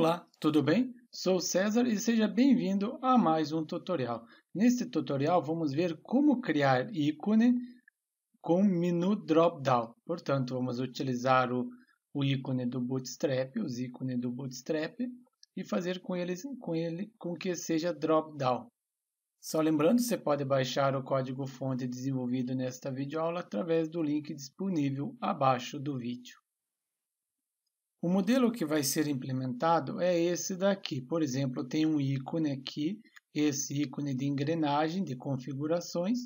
Olá, tudo bem? Sou César e seja bem-vindo a mais um tutorial. Neste tutorial vamos ver como criar ícone com menu drop-down. Portanto, vamos utilizar o, o, ícone do Bootstrap, os ícones do Bootstrap e fazer com, eles, com, ele, com que seja drop-down. Só lembrando, você pode baixar o código-fonte desenvolvido nesta videoaula através do link disponível abaixo do vídeo. O modelo que vai ser implementado é esse daqui. Por exemplo, tem um ícone aqui, esse ícone de engrenagem, de configurações.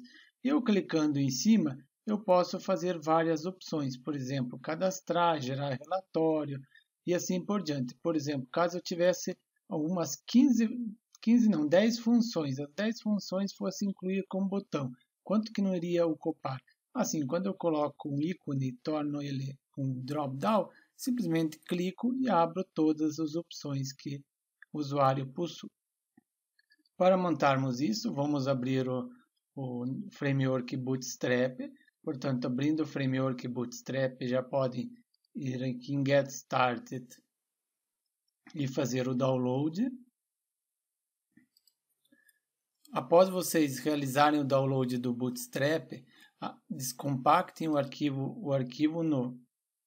Eu clicando em cima, eu posso fazer várias opções, por exemplo, cadastrar, gerar relatório e assim por diante. Por exemplo, caso eu tivesse algumas 15, 15 não, 10 funções, as 10 funções fosse incluir com botão, quanto que não iria ocupar? Assim, quando eu coloco um ícone e torno ele um drop-down, simplesmente clico e abro todas as opções que o usuário possui. Para montarmos isso, vamos abrir o, o framework Bootstrap. Portanto, abrindo o framework Bootstrap, já podem ir aqui em Get Started e fazer o download. Após vocês realizarem o download do Bootstrap, descompactem o arquivo, o arquivo no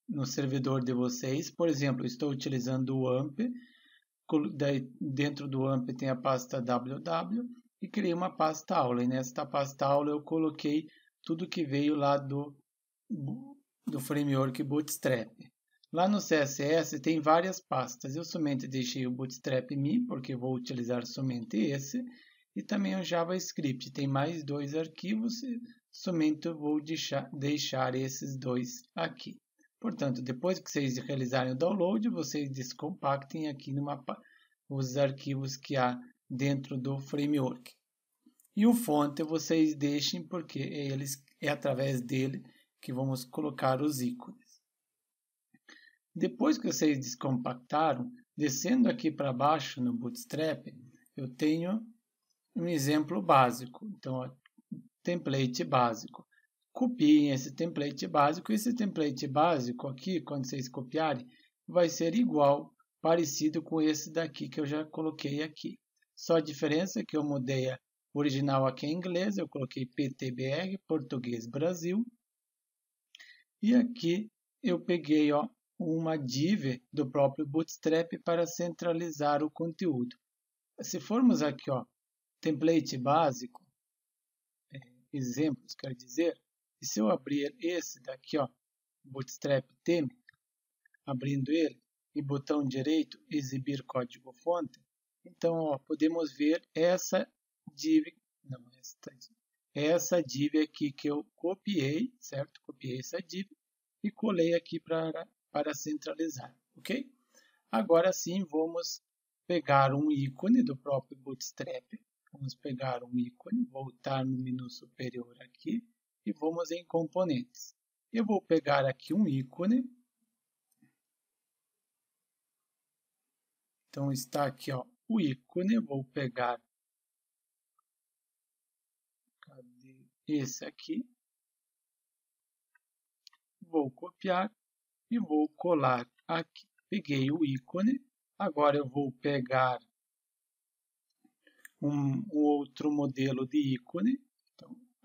no servidor de vocês. Por exemplo, estou utilizando o AMP, dentro do AMP tem a pasta www e criei uma pasta aula. E nesta pasta aula eu coloquei tudo que veio lá do, do framework Bootstrap. Lá no CSS tem várias pastas. Eu somente deixei o Bootstrap me, porque vou utilizar somente esse. E também o JavaScript. Tem mais dois arquivos, somente vou deixar, deixar esses dois aqui. Portanto, depois que vocês realizarem o download, vocês descompactem aqui mapa os arquivos que há dentro do framework. E o fonte vocês deixem porque é eles, é através dele que vamos colocar os ícones. Depois que vocês descompactaram, descendo aqui para baixo no Bootstrap, eu tenho um exemplo básico. Então, template básico copiem esse template básico. Esse template básico aqui, quando vocês copiarem, vai ser igual, parecido com esse daqui que eu já coloquei aqui. Só a diferença é que eu mudei a original aqui em inglês, eu coloquei PTBR, Português Brasil. E aqui eu peguei ó, uma div do próprio Bootstrap para centralizar o conteúdo. Se formos aqui, ó, template básico, é, exemplos, quer dizer, e se eu abrir esse daqui, ó, Bootstrap Theme, abrindo ele, e botão direito, exibir código fonte, então ó, podemos ver essa div, não, esta, essa div aqui que eu copiei, certo? Copiei essa div e colei aqui para, para centralizar, ok? Agora sim, vamos pegar um ícone do próprio Bootstrap, vamos pegar um ícone, voltar no menu superior aqui, e vamos em componentes. Eu vou pegar aqui um ícone. Então está aqui ó, o ícone, vou pegar cadê? esse aqui. Vou copiar e vou colar aqui. Peguei o ícone, agora eu vou pegar um, um outro modelo de ícone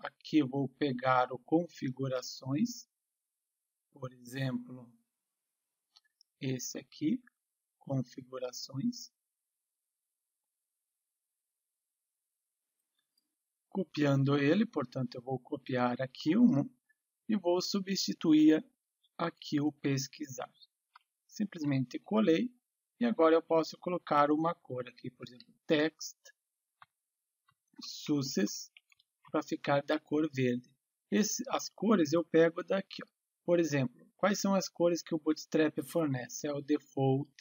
Aqui vou pegar o configurações, por exemplo, esse aqui, configurações. Copiando ele, portanto, eu vou copiar aqui um e vou substituir aqui o pesquisar. Simplesmente colei e agora eu posso colocar uma cor aqui, por exemplo, text, success, para ficar da cor verde. Esse, as cores eu pego daqui. Ó. Por exemplo, quais são as cores que o Bootstrap fornece? É o Default,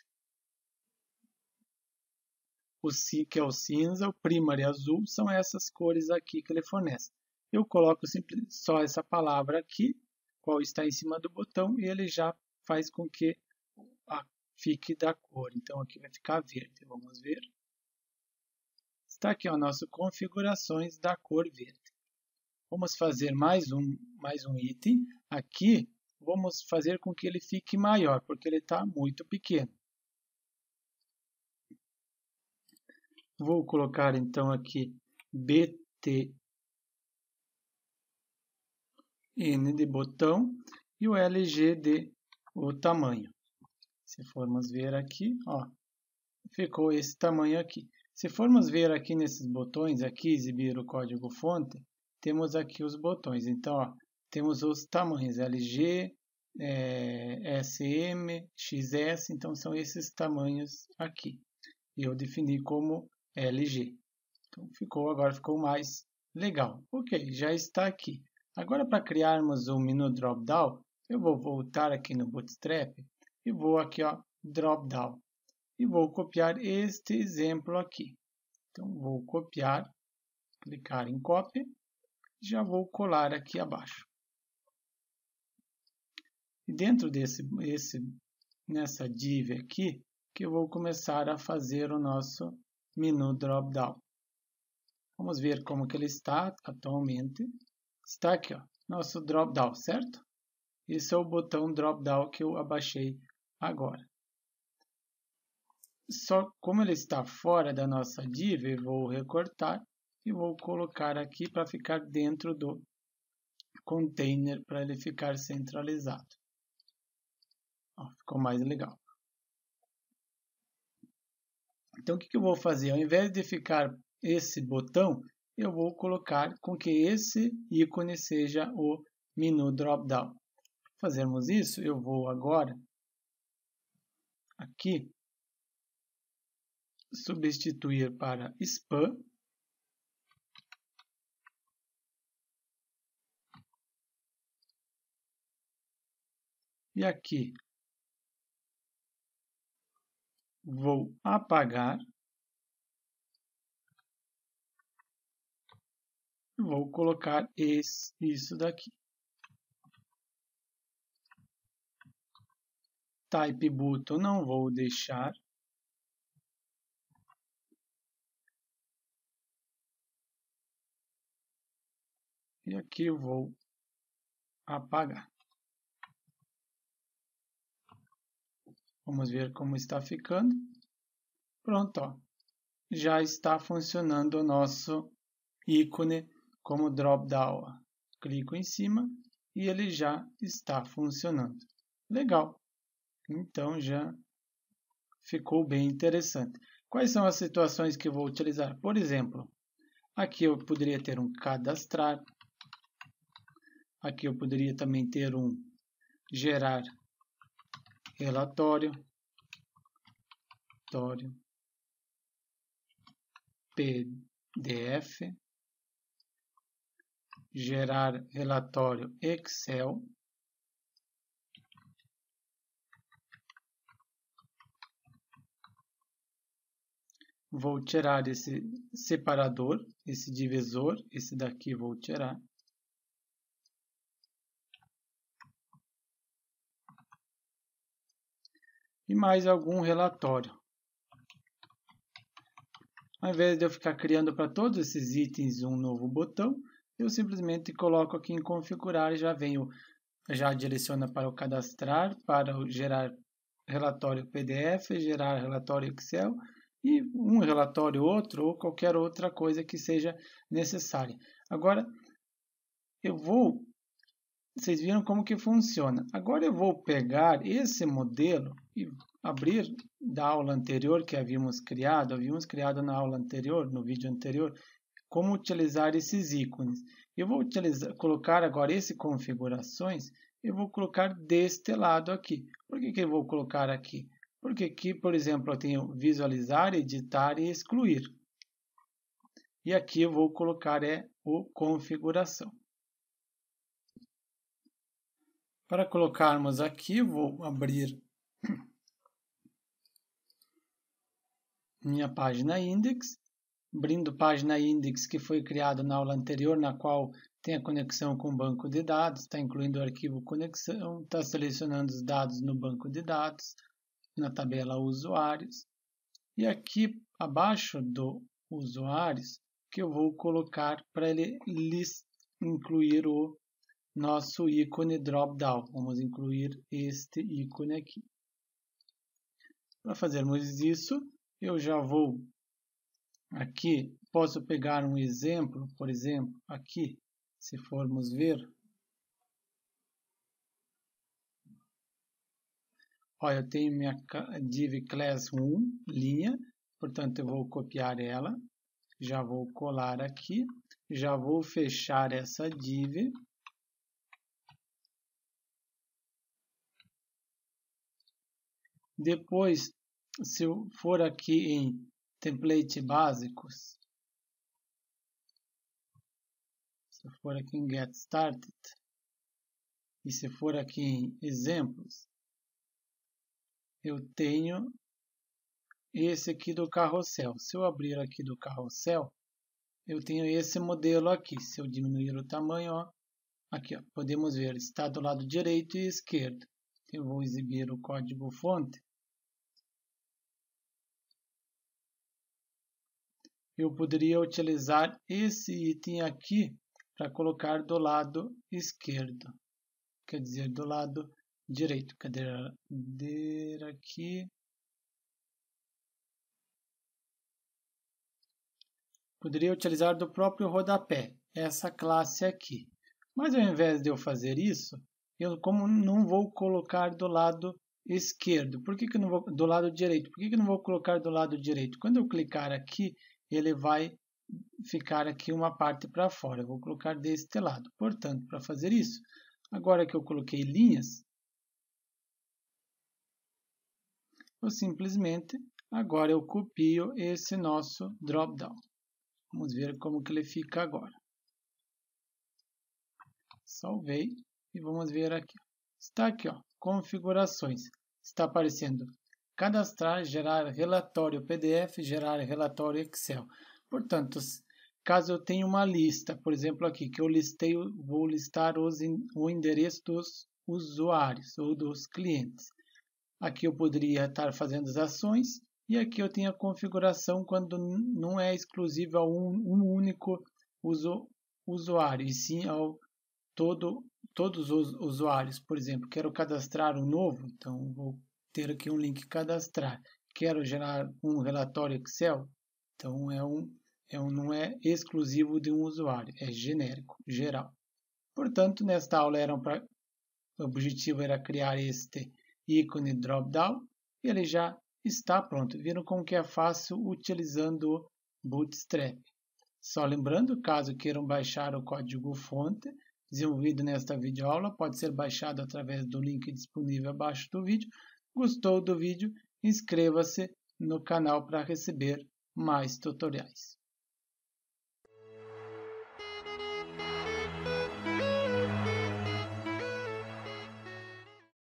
o C, que é o cinza, o Primary azul, são essas cores aqui que ele fornece. Eu coloco só essa palavra aqui, qual está em cima do botão, e ele já faz com que fique da cor. Então aqui vai ficar verde, vamos ver. Está aqui o nosso configurações da cor verde. Vamos fazer mais um, mais um item. Aqui, vamos fazer com que ele fique maior, porque ele está muito pequeno. Vou colocar, então, aqui BT N de botão e o LG de o tamanho. Se formos ver aqui, ó, ficou esse tamanho aqui. Se formos ver aqui nesses botões, aqui exibir o código fonte, temos aqui os botões. Então, ó, temos os tamanhos LG, é, eh, SM, XS, então são esses tamanhos aqui. Eu defini como LG. Então ficou agora ficou mais legal. Ok, já está aqui. Agora para criarmos o um menu drop down, eu vou voltar aqui no Bootstrap e vou aqui ó drop down e vou copiar este exemplo aqui. Então vou copiar, clicar em copy já vou colar aqui abaixo. E dentro desse, esse, nessa div aqui, que eu vou começar a fazer o nosso menu drop-down. Vamos ver como que ele está atualmente. Está aqui, ó, nosso drop-down, certo? Esse é o botão drop-down que eu abaixei agora. Só como ele está fora da nossa div, eu vou recortar e vou colocar aqui para ficar dentro do container para ele ficar centralizado. Ó, ficou mais legal. Então o que, que eu vou fazer? Ao invés de ficar esse botão, eu vou colocar com que esse ícone seja o menu drop-down. Fazermos isso, eu vou agora aqui substituir para spam E aqui vou apagar. e Vou colocar esse, isso daqui. Type button não vou deixar. E aqui eu vou apagar. Vamos ver como está ficando. Pronto, ó. já está funcionando o nosso ícone como drop down. Clico em cima e ele já está funcionando. Legal. Então já ficou bem interessante. Quais são as situações que vou utilizar? Por exemplo, aqui eu poderia ter um cadastrar. Aqui eu poderia também ter um gerar relatório, relatório PDF, gerar relatório Excel, vou tirar esse separador, esse divisor, esse daqui vou tirar. e mais algum relatório. Ao invés de eu ficar criando para todos esses itens um novo botão, eu simplesmente coloco aqui em configurar e já venho, já direciona para o cadastrar, para o gerar relatório PDF, gerar relatório Excel e um relatório outro ou qualquer outra coisa que seja necessária. Agora eu vou vocês viram como que funciona. Agora eu vou pegar esse modelo e abrir da aula anterior que havíamos criado. Havíamos criado na aula anterior, no vídeo anterior, como utilizar esses ícones. Eu vou utilizar, colocar agora esse configurações, eu vou colocar deste lado aqui. Por que, que eu vou colocar aqui? Porque aqui, por exemplo, eu tenho visualizar, editar e excluir. E aqui eu vou colocar é o configuração. Para colocarmos aqui, vou abrir minha página index, abrindo página index que foi criada na aula anterior, na qual tem a conexão com o banco de dados, está incluindo o arquivo conexão, está selecionando os dados no banco de dados, na tabela usuários, e aqui abaixo do usuários, que eu vou colocar para ele list, incluir o nosso ícone drop down. Vamos incluir este ícone aqui. Para fazermos isso, eu já vou aqui, posso pegar um exemplo, por exemplo, aqui, se formos ver. Olha, eu tenho minha div class 1, linha, portanto eu vou copiar ela, já vou colar aqui, já vou fechar essa div, Depois, se eu for aqui em template básicos, se eu for aqui em get started e se for aqui em exemplos, eu tenho esse aqui do carrossel. Se eu abrir aqui do carrossel, eu tenho esse modelo aqui. Se eu diminuir o tamanho, ó, aqui ó, podemos ver, está do lado direito e esquerdo. Eu vou exibir o código fonte eu poderia utilizar esse item aqui para colocar do lado esquerdo, quer dizer, do lado direito. Cadeira, aqui. Poderia utilizar do próprio rodapé, essa classe aqui. Mas ao invés de eu fazer isso, eu como não vou colocar do lado esquerdo, por que, que não vou do lado direito? Por que, que não vou colocar do lado direito? Quando eu clicar aqui, ele vai ficar aqui uma parte para fora. Eu vou colocar deste lado. Portanto, para fazer isso, agora que eu coloquei linhas, eu simplesmente agora eu copio esse nosso drop down. Vamos ver como que ele fica agora. Salvei e vamos ver aqui. Está aqui, ó, configurações. Está aparecendo cadastrar, gerar relatório PDF, gerar relatório Excel. Portanto, caso eu tenha uma lista, por exemplo aqui, que eu listei, vou listar os, o endereço dos usuários ou dos clientes. Aqui eu poderia estar fazendo as ações e aqui eu tenho a configuração quando não é exclusivo a um, um único uso, usuário, e sim ao todo, todos os usuários. Por exemplo, quero cadastrar um novo, então vou ter aqui um link cadastrar. Quero gerar um relatório Excel? Então é um, é um, não é exclusivo de um usuário, é genérico, geral. Portanto, nesta aula era pra, o objetivo era criar este ícone drop-down. Ele já está pronto. Viram como que é fácil utilizando o Bootstrap. Só lembrando, caso queiram baixar o código-fonte desenvolvido nesta videoaula, pode ser baixado através do link disponível abaixo do vídeo. Gostou do vídeo? Inscreva-se no canal para receber mais tutoriais.